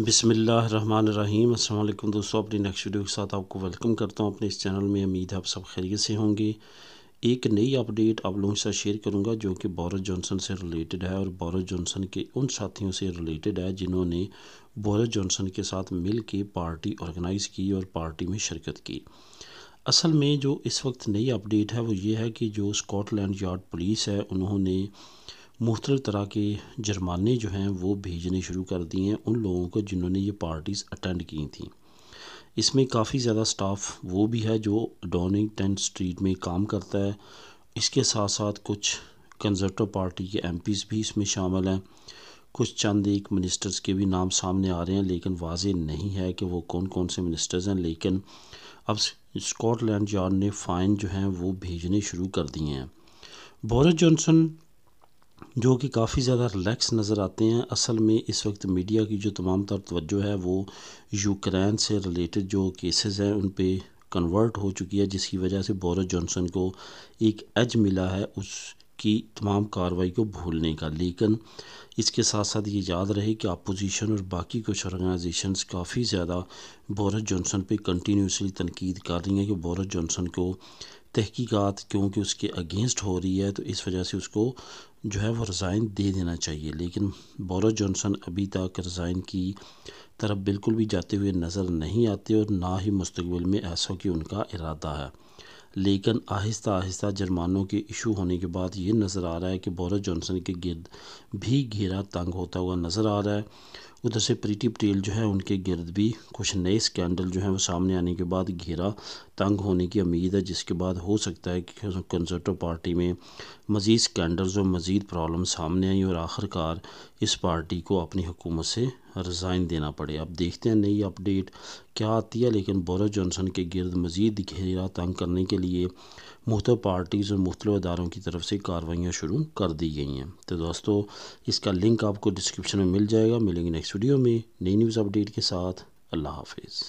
बिसमीम् अल्लाम दोस्तों अपनी नेक्स्ट वीडियो के साथ आपको वेलकम करता हूँ अपने इस चैनल में उम्मीद है आप सब खैरियत से होंगे एक नई अपडेट आप लोगों के साथ शेयर करूँगा जो कि बोरिस जॉनसन से रिलेटेड है और बोरिस जॉनसन के उन साथियों से रिलेटेड है जिन्होंने बोरिस जॉनसन के साथ मिल के पार्टी ऑर्गेनाइज़ की और पार्टी में शिरकत की असल में जो इस वक्त नई अपडेट है वो ये है कि जो स्कॉटलैंड यार्ड पुलिस है उन्होंने मुख्तल तरह के जुर्माने जो हैं वो भेजने शुरू कर दिए हैं उन लोगों को जिन्होंने ये पार्टीज़ अटेंड की थी इसमें काफ़ी ज़्यादा स्टाफ वो भी है जो टेंट स्ट्रीट में काम करता है इसके साथ साथ कुछ कंजर्टो पार्टी के एम भी इसमें शामिल हैं कुछ चंद एक मिनिस्टर्स के भी नाम सामने आ रहे हैं लेकिन वाज नहीं है कि वो कौन कौन से मिनिस्टर्स हैं लेकिन अब स्कॉटलैंड यार्ड ने फ़ाइन जो हैं वो भेजने शुरू कर दिए हैं बोरिस जॉनसन जो कि काफ़ी ज़्यादा रिलैक्स नज़र आते हैं असल में इस वक्त मीडिया की जो तमाम तर तवज्जो है वो यूक्रेन से रिलेटेड जो केसेस हैं उन पे कन्वर्ट हो चुकी है जिसकी वजह से बोरिस जॉनसन को एक एज मिला है उसकी तमाम कार्रवाई को भूलने का लेकिन इसके साथ साथ ये याद रहे कि अपोजिशन और बाकी कुछ ऑर्गेनाइजेशन काफ़ी ज़्यादा बोरिस जॉनसन पर कंटिन्यूसली तनकीद कर रही हैं कि बोरिस जॉनसन को तहकीकात क्योंकि उसके अगेंस्ट हो रही है तो इस वजह से उसको जो है वो रिज़ाइन दे देना चाहिए लेकिन बोरस जॉनसन अभी तक रिज़ाइन की तरफ बिल्कुल भी जाते हुए नज़र नहीं आते और ना ही मुस्तबिल में ऐसा कि उनका इरादा है लेकिन आहिस्ता आहिस्ता जर्मानों के इशू होने के बाद ये नज़र आ रहा है कि बोरस जॉनसन के गिरद भी घेरा तंग होता हुआ नज़र आ रहा है उधर से प्रीति पटेल जो है उनके गिरद भी कुछ नए स्कैंडल जो हैं वो सामने आने के बाद घेरा तंग होने की उम्मीद है जिसके बाद हो सकता है कि कंजर्टो पार्टी में मज़ीद स्कैंडल्स और मज़ीद प्रॉब्लम सामने आई और आखिरकार इस पार्टी को अपनी हुकूमत से रिज़ाइन देना पड़े अब देखते हैं नई अपडेट क्या आती है लेकिन बोरिस जॉनसन के गिरद मज़ीद घेरा तंग करने के लिए मुख्त पार्टीज़ और मुख्त इदारों की तरफ से कार्रवाइयाँ शुरू कर दी गई हैं तो दोस्तों इसका लिंक आपको डिस्क्रिप्शन में मिल जाएगा मिलेंगे नेक्स्ट वीडियो में नई न्यूज़ अपडेट के साथ अल्लाह हाफिज़